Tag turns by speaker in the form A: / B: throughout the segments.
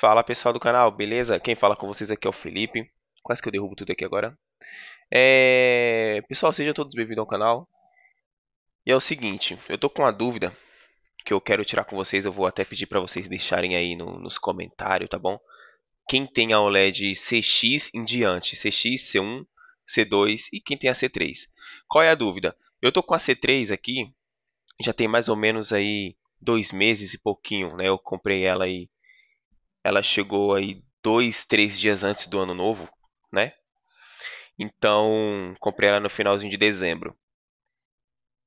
A: Fala pessoal do canal, beleza? Quem fala com vocês aqui é o Felipe. Quase que eu derrubo tudo aqui agora. É... Pessoal, sejam todos bem-vindos ao canal. E é o seguinte, eu tô com uma dúvida que eu quero tirar com vocês. Eu vou até pedir para vocês deixarem aí no, nos comentários, tá bom? Quem tem a OLED CX em diante, CX, C1, C2 e quem tem a C3. Qual é a dúvida? Eu tô com a C3 aqui, já tem mais ou menos aí dois meses e pouquinho, né? Eu comprei ela e ela chegou aí dois, três dias antes do ano novo, né? Então, comprei ela no finalzinho de dezembro.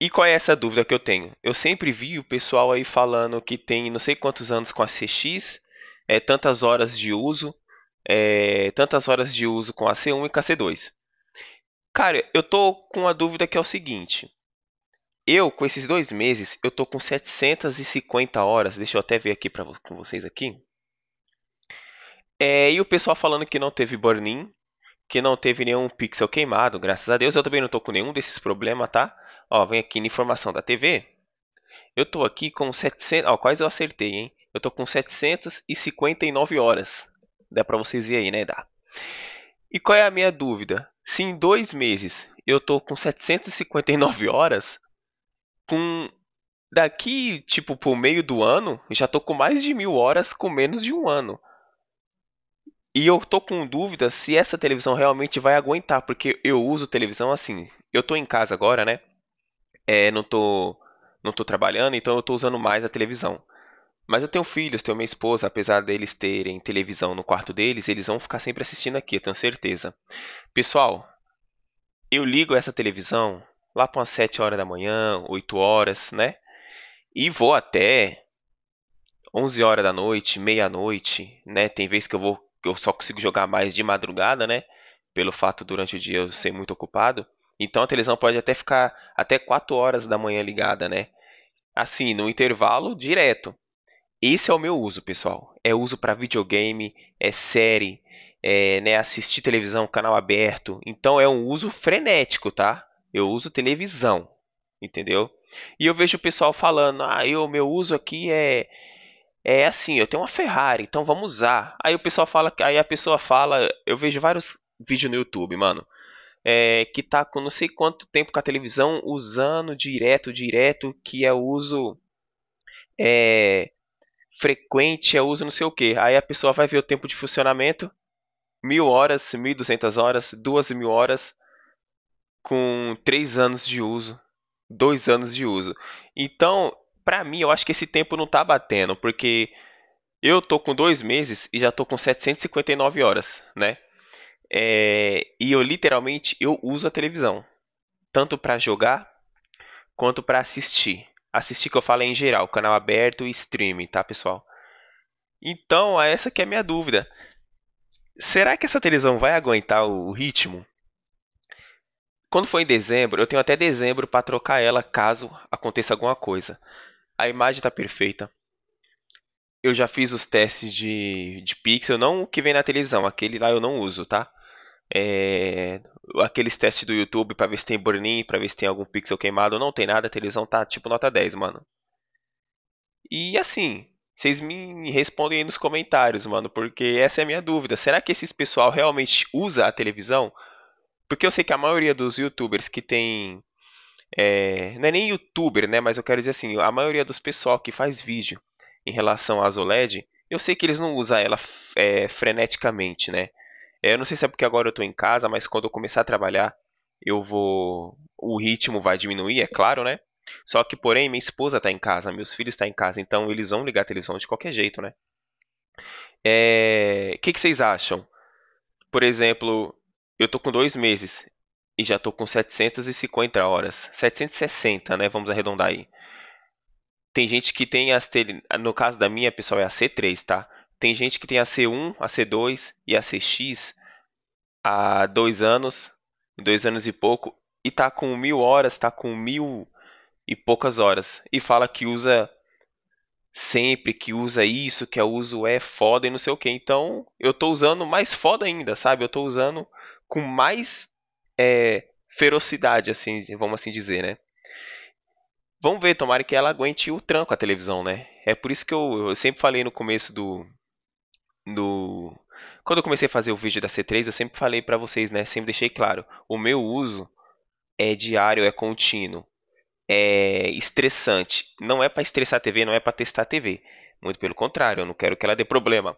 A: E qual é essa dúvida que eu tenho? Eu sempre vi o pessoal aí falando que tem não sei quantos anos com a CX, é, tantas horas de uso, é, tantas horas de uso com a C1 e com a C2. Cara, eu tô com a dúvida que é o seguinte: eu, com esses dois meses, eu tô com 750 horas. Deixa eu até ver aqui pra, com vocês aqui. É, e o pessoal falando que não teve burn-in, que não teve nenhum pixel queimado, graças a Deus. Eu também não tô com nenhum desses problemas, tá? Ó, vem aqui na informação da TV. Eu tô aqui com 700... Ó, quase eu acertei, hein? Eu tô com 759 horas. Dá pra vocês verem aí, né? Dá. E qual é a minha dúvida? Se em dois meses eu tô com 759 horas, com daqui, tipo, pro meio do ano, já tô com mais de mil horas com menos de um ano. E eu tô com dúvida se essa televisão realmente vai aguentar, porque eu uso televisão assim. Eu tô em casa agora, né? É, não tô, não tô trabalhando, então eu tô usando mais a televisão. Mas eu tenho filhos, tenho minha esposa, apesar deles terem televisão no quarto deles, eles vão ficar sempre assistindo aqui, eu tenho certeza. Pessoal, eu ligo essa televisão lá para umas 7 horas da manhã, 8 horas, né? E vou até 11 horas da noite, meia-noite, né? Tem vezes que eu vou que eu só consigo jogar mais de madrugada, né? Pelo fato durante o dia eu ser muito ocupado. Então a televisão pode até ficar até 4 horas da manhã ligada, né? Assim, no intervalo direto. Esse é o meu uso, pessoal. É uso para videogame, é série, é, né, assistir televisão, canal aberto. Então é um uso frenético, tá? Eu uso televisão, entendeu? E eu vejo o pessoal falando, ah, eu, meu uso aqui é é assim, eu tenho uma Ferrari, então vamos usar. Aí o pessoal fala, aí a pessoa fala, eu vejo vários vídeos no YouTube, mano, é, que tá com não sei quanto tempo com a televisão usando direto, direto, que é uso é, frequente, é uso não sei o que. Aí a pessoa vai ver o tempo de funcionamento, mil horas, mil duzentas horas, duas mil horas, com 3 anos de uso, 2 anos de uso. Então, para mim, eu acho que esse tempo não tá batendo, porque eu tô com 2 meses e já tô com 759 horas, né? É, e eu literalmente eu uso a televisão, tanto para jogar quanto para assistir. Assistir que eu falo é em geral, canal aberto e streaming, tá, pessoal? Então, essa que é a minha dúvida. Será que essa televisão vai aguentar o ritmo? Quando foi em dezembro, eu tenho até dezembro para trocar ela caso aconteça alguma coisa. A imagem está perfeita. Eu já fiz os testes de, de pixel, não o que vem na televisão, aquele lá eu não uso, tá? É, aqueles testes do YouTube para ver se tem burn-in, para ver se tem algum pixel queimado, não tem nada, a televisão tá tipo nota 10, mano. E assim, vocês me respondem aí nos comentários, mano, porque essa é a minha dúvida. Será que esses pessoal realmente usa a televisão? Porque eu sei que a maioria dos youtubers que tem. É, não é nem youtuber, né? Mas eu quero dizer assim, a maioria dos pessoal que faz vídeo em relação às OLED, eu sei que eles não usam ela é, freneticamente, né? É, eu não sei se é porque agora eu estou em casa, mas quando eu começar a trabalhar, eu vou. O ritmo vai diminuir, é claro, né? Só que, porém, minha esposa está em casa, meus filhos estão tá em casa, então eles vão ligar a televisão de qualquer jeito, né? O é... que, que vocês acham? Por exemplo, eu tô com dois meses e já tô com 750 horas. 760, né? Vamos arredondar aí. Tem gente que tem as telhas. No caso da minha, pessoal, é a C3, tá? Tem gente que tem a C1, a C2 e a CX há dois anos, dois anos e pouco, e tá com mil horas, tá com mil e poucas horas. E fala que usa sempre, que usa isso, que o é uso é foda e não sei o que. Então eu tô usando mais foda ainda, sabe? Eu tô usando com mais é, ferocidade, assim, vamos assim dizer, né? Vamos ver, tomara que ela aguente o tranco a televisão, né? É por isso que eu, eu sempre falei no começo do, do. Quando eu comecei a fazer o vídeo da C3, eu sempre falei para vocês, né? Sempre deixei claro. O meu uso é diário, é contínuo, é estressante. Não é para estressar a TV, não é para testar a TV. Muito pelo contrário, eu não quero que ela dê problema.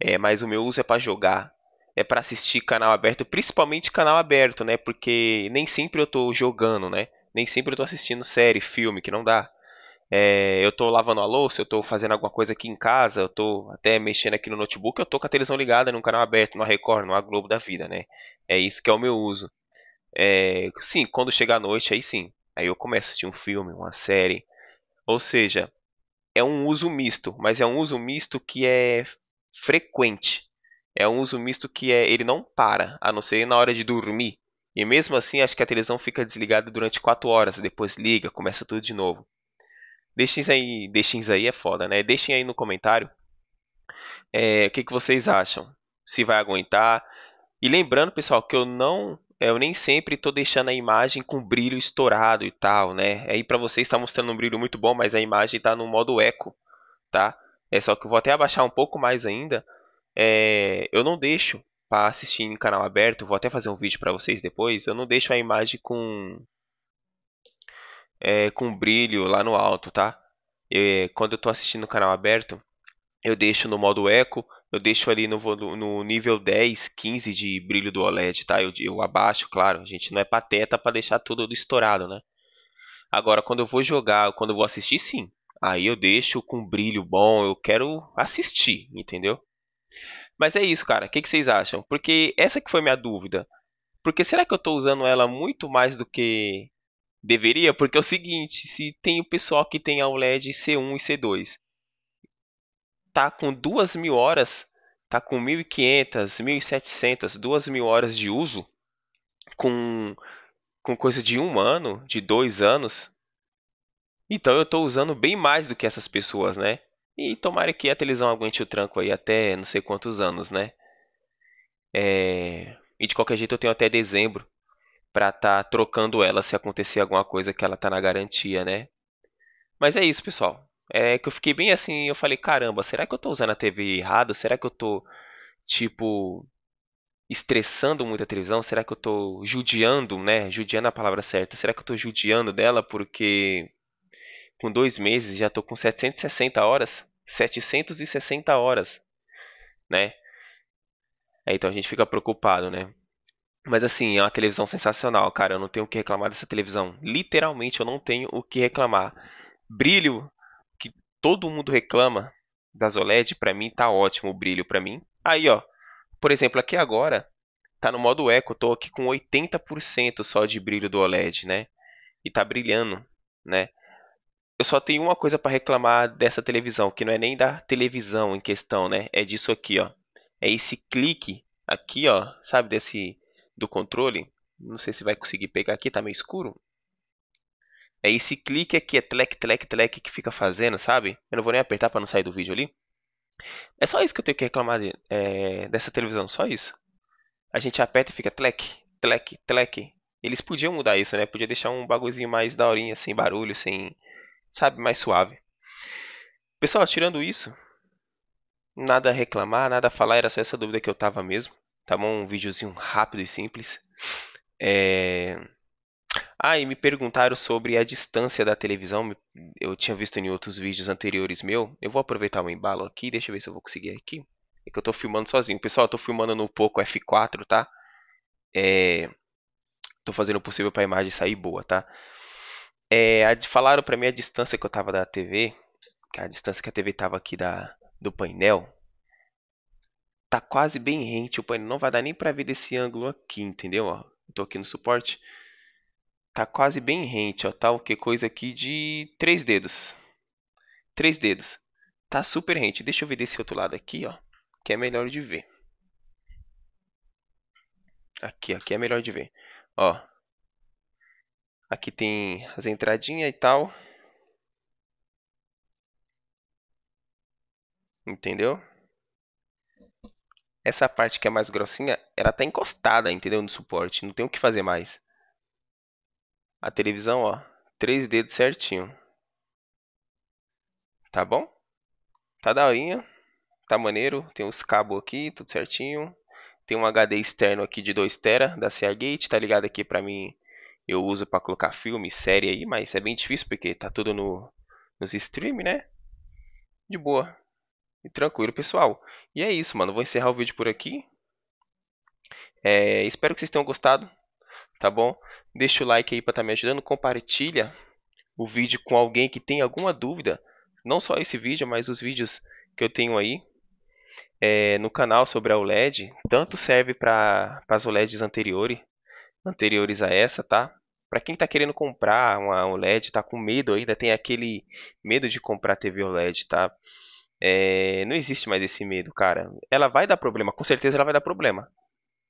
A: É, mas o meu uso é para jogar, é para assistir canal aberto, principalmente canal aberto, né? Porque nem sempre eu tô jogando, né? Nem sempre eu tô assistindo série, filme, que não dá. É, eu tô lavando a louça, eu tô fazendo alguma coisa aqui em casa, eu tô até mexendo aqui no notebook, eu tô com a televisão ligada num canal aberto, numa Record, numa Globo da vida, né? É isso que é o meu uso. É, sim, quando chegar a noite, aí sim. Aí eu começo a assistir um filme, uma série. Ou seja, é um uso misto, mas é um uso misto que é frequente. É um uso misto que é ele não para, a não ser na hora de dormir. E mesmo assim, acho que a televisão fica desligada durante 4 horas, depois liga, começa tudo de novo. Deixem aí, deixem aí é foda, né? Deixem aí no comentário é, o que, que vocês acham. Se vai aguentar. E lembrando, pessoal, que eu não é, eu nem sempre estou deixando a imagem com brilho estourado e tal, né? Aí para vocês está mostrando um brilho muito bom, mas a imagem está no modo eco, tá? É só que eu vou até abaixar um pouco mais ainda é, eu não deixo para assistir em canal aberto, vou até fazer um vídeo para vocês depois, eu não deixo a imagem com é, com brilho lá no alto, tá? É, quando eu estou assistindo no canal aberto, eu deixo no modo eco, eu deixo ali no, no nível 10, 15 de brilho do OLED, tá? Eu, eu abaixo, claro, a gente não é pateta para deixar tudo estourado, né? Agora, quando eu vou jogar, quando eu vou assistir, sim. Aí eu deixo com brilho bom, eu quero assistir, entendeu? Mas é isso, cara. O que, que vocês acham? Porque essa que foi minha dúvida. Porque será que eu estou usando ela muito mais do que deveria? Porque é o seguinte, se tem o pessoal que tem a OLED C1 e C2, tá com duas mil horas, tá com 1.500, 1.700, 2.000 horas de uso, com, com coisa de um ano, de dois anos, então eu estou usando bem mais do que essas pessoas, né? E tomara que a televisão aguente o tranco aí até não sei quantos anos, né? É... E de qualquer jeito eu tenho até dezembro para estar tá trocando ela se acontecer alguma coisa que ela tá na garantia, né? Mas é isso, pessoal. É que eu fiquei bem assim, eu falei, caramba, será que eu tô usando a TV errado? Será que eu tô, tipo, estressando muito a televisão? Será que eu tô judiando, né? Judiando é a palavra certa. Será que eu tô judiando dela porque com dois meses já estou com 760 horas. 760 horas, né? É, então a gente fica preocupado, né? Mas assim, é uma televisão sensacional, cara. Eu não tenho o que reclamar dessa televisão. Literalmente, eu não tenho o que reclamar. Brilho, que todo mundo reclama das OLED, para mim tá ótimo o brilho para mim. Aí, ó. Por exemplo, aqui agora tá no modo eco, tô aqui com 80% só de brilho do OLED, né? E tá brilhando, né? eu só tenho uma coisa para reclamar dessa televisão, que não é nem da televisão em questão, né? É disso aqui, ó. É esse clique aqui, ó, sabe desse do controle? Não sei se vai conseguir pegar aqui, tá meio escuro. É esse clique aqui, é tlec, tlec, tlec que fica fazendo, sabe? Eu não vou nem apertar para não sair do vídeo ali. É só isso que eu tenho que reclamar de, é, dessa televisão, só isso. A gente aperta e fica tlec, tlec, tlec. Eles podiam mudar isso, né? Podia deixar um bagulhozinho mais daorinha, sem barulho, sem sabe, mais suave. Pessoal, tirando isso, nada a reclamar, nada a falar, era só essa dúvida que eu tava mesmo. Tá bom? Um videozinho rápido e simples. É... Ah, e me perguntaram sobre a distância da televisão. Eu tinha visto em outros vídeos anteriores meu. Eu vou aproveitar o embalo aqui, deixa eu ver se eu vou conseguir aqui. É que eu tô filmando sozinho. Pessoal, eu tô filmando no Poco F4, tá? É... Tô fazendo o possível pra imagem sair boa, tá? É, falaram para mim a distância que eu tava da TV, que a distância que a TV tava aqui da, do painel, tá quase bem rente o painel. Não vai dar nem pra ver desse ângulo aqui, entendeu? Ó, tô aqui no suporte. Tá quase bem rente, ó. Tá o que coisa aqui de três dedos. Três dedos. Tá super rente. Deixa eu ver desse outro lado aqui, ó. Que é melhor de ver. Aqui, aqui é melhor de ver. Ó, Aqui tem as entradinhas e tal. Entendeu? Essa parte que é mais grossinha, ela está encostada, entendeu? No suporte, não tem o que fazer mais. A televisão, ó, três dedos certinho. Tá bom? Tá daorinha, tá maneiro, tem os cabos aqui, tudo certinho. Tem um HD externo aqui de 2TB da Seagate, tá ligado aqui pra mim eu uso para colocar filme, série aí, mas é bem difícil porque tá tudo no, nos stream, né? De boa. E tranquilo, pessoal. E é isso, mano. Vou encerrar o vídeo por aqui. É, espero que vocês tenham gostado, tá bom? Deixa o like aí para estar tá me ajudando. Compartilha o vídeo com alguém que tem alguma dúvida. Não só esse vídeo, mas os vídeos que eu tenho aí é, no canal sobre a OLED. Tanto serve para as OLEDs anteriores anteriores a essa, tá? Para quem está querendo comprar uma OLED, está com medo ainda, tem aquele medo de comprar TV OLED, tá? É, não existe mais esse medo, cara. Ela vai dar problema, com certeza ela vai dar problema.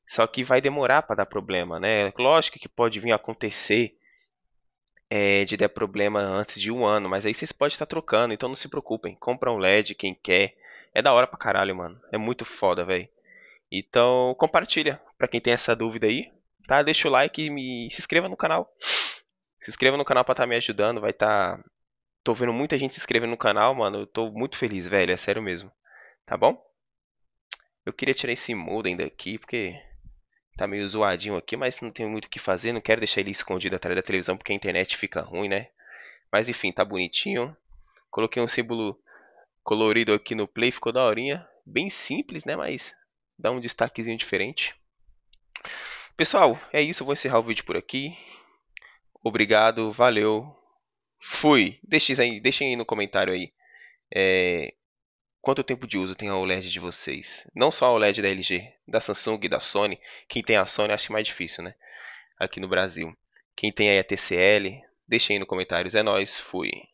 A: Só que vai demorar para dar problema, né? Lógico que pode vir a acontecer é, de dar problema antes de um ano, mas aí vocês podem estar trocando, então não se preocupem. Compra um LED quem quer. É da hora pra caralho, mano. É muito foda, velho. Então compartilha para quem tem essa dúvida aí tá? Deixa o like e me... se inscreva no canal. Se inscreva no canal pra estar tá me ajudando, vai estar... Tá... Tô vendo muita gente se inscrevendo no canal, mano. Eu tô muito feliz, velho. É sério mesmo. Tá bom? Eu queria tirar esse modem daqui, porque tá meio zoadinho aqui, mas não tem muito o que fazer. Não quero deixar ele escondido atrás da televisão, porque a internet fica ruim, né? Mas enfim, tá bonitinho. Coloquei um símbolo colorido aqui no play, ficou da horinha. Bem simples, né? Mas dá um destaquezinho diferente. Pessoal, é isso. Eu vou encerrar o vídeo por aqui. Obrigado, valeu. Fui. Deixem aí, deixem aí no comentário aí. É, quanto tempo de uso tem a OLED de vocês? Não só a OLED da LG, da Samsung, da Sony. Quem tem a Sony acho mais difícil, né? Aqui no Brasil. Quem tem aí a TCL, deixem aí no comentários. É nóis, fui.